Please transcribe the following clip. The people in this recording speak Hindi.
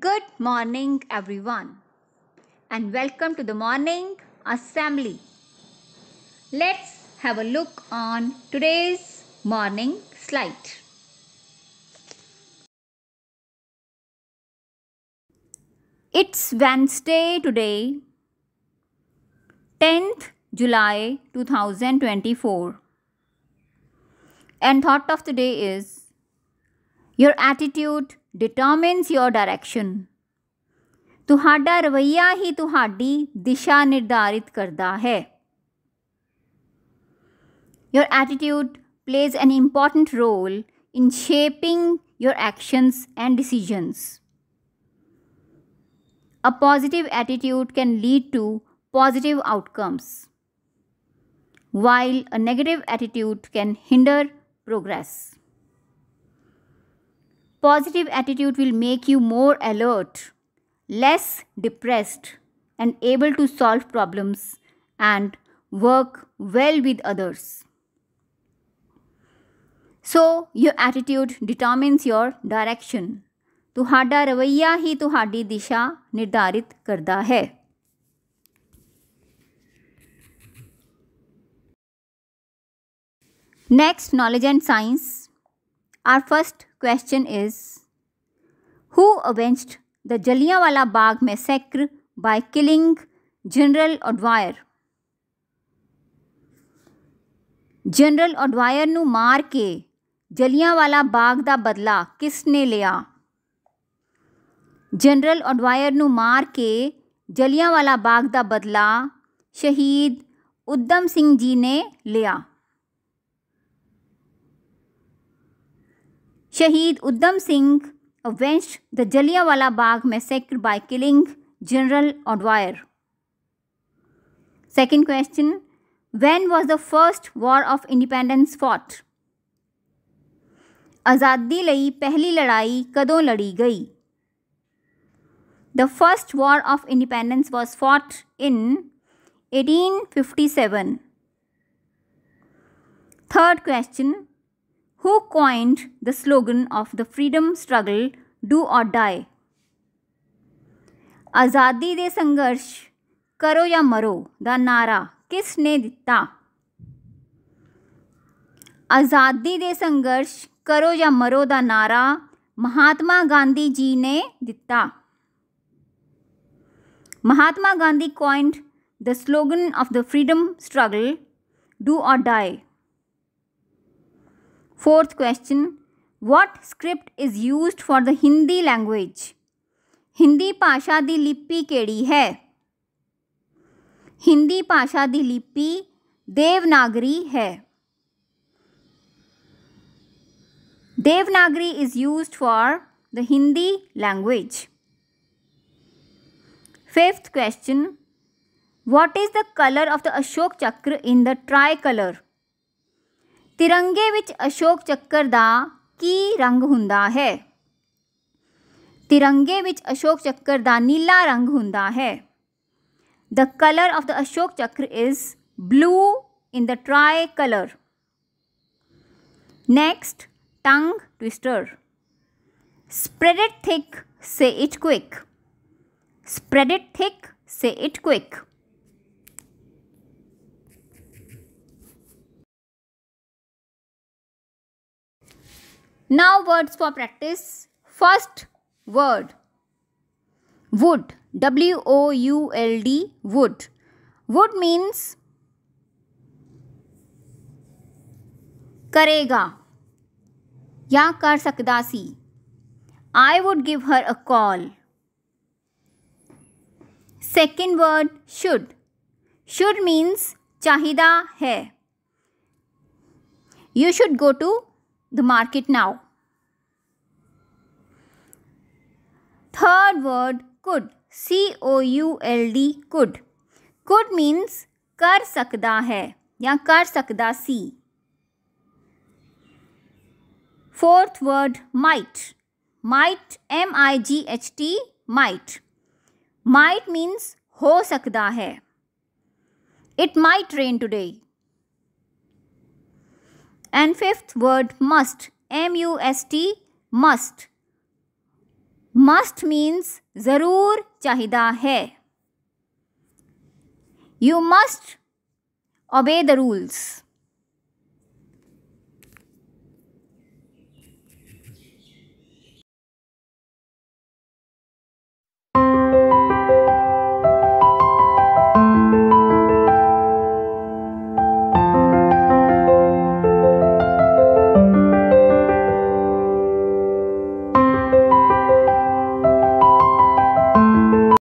Good morning, everyone, and welcome to the morning assembly. Let's have a look on today's morning slide. It's Wednesday today, 10th July 2024, and thought of the day is your attitude determines your direction ਤੁਹਾਡਾ ਰਵਈਆ ਹੀ ਤੁਹਾਡੀ ਦਿਸ਼ਾ ਨਿਰਧਾਰਿਤ ਕਰਦਾ your attitude plays an important role in shaping your actions and decisions a positive attitude can lead to positive outcomes while a negative attitude can hinder progress Positive attitude will make you more alert, less depressed, and able to solve problems and work well with others. So, your attitude determines your direction. ਤੁਹਾਡਾ ਰਵਈਆ ਹੀ ਤੁਹਾਡੀ ਦਿਸ਼ਾ ਨਿਰਧਾਰਿਤ ਕਰਦਾ ਹੈ Next, knowledge and science. Our first question is who avenged the Jallianwala Bagh में massacre by killing General O'Dwyer General O'Dwyer नू मार के जलियावाला बाग का बदला किसने लिया जनरल ऑडवायर नू मार के वाला बाग का बदला शहीद उद्धम सिंह जी ने लिया शहीद उद्धम सिंह अवेंश द जलियावाला बाग में massacre by killing General O'Dwyer second question when was the first war of independence fought आज़ादी लई पहली लड़ाई कदों लड़ी गई the first war of independence was fought in eighteen fifty 1857 third question who coined the slogan of the freedom struggle do or die आज़ादी दे संघर्ष करो या मरो द नारा किसने दिता आज़ादी दे संघर्ष करो या मरो द नारा महात्मा गांधी जी ने दिता Mahatma Gandhi coined the slogan of the freedom struggle do or die fourth question what script is use for the Hindi language Hindi भाषा की लिपि केड़ी है हिंदी भाषा की लिपि देवनागरी है Devanagari is use for the Hindi language fifth question what is the colour of the Ashoka Chakra in the try colour तिरंगे विच अशोक चक्कर दा की रंग हुंदा है तिरंगे विच अशोक चक्कर दा नीला रंग हुंदा है the colour of the Ashoka Chakra is blue in the tricolour next tongue twister spread it thick say it quick spread it thick say it quick now words for practice first word would W O U L D would would means करेगा या कर सकदा see I would give her a call second word should should means चाहिदा है you should go to the market now Third word could C O U L D could could means कर सकता है या कर सकता see fourth word might might M I G H T might might means हो सकता है it might rain today and fifth word must M U S T must must means ज़रूर चाहिदा है you must obey the rules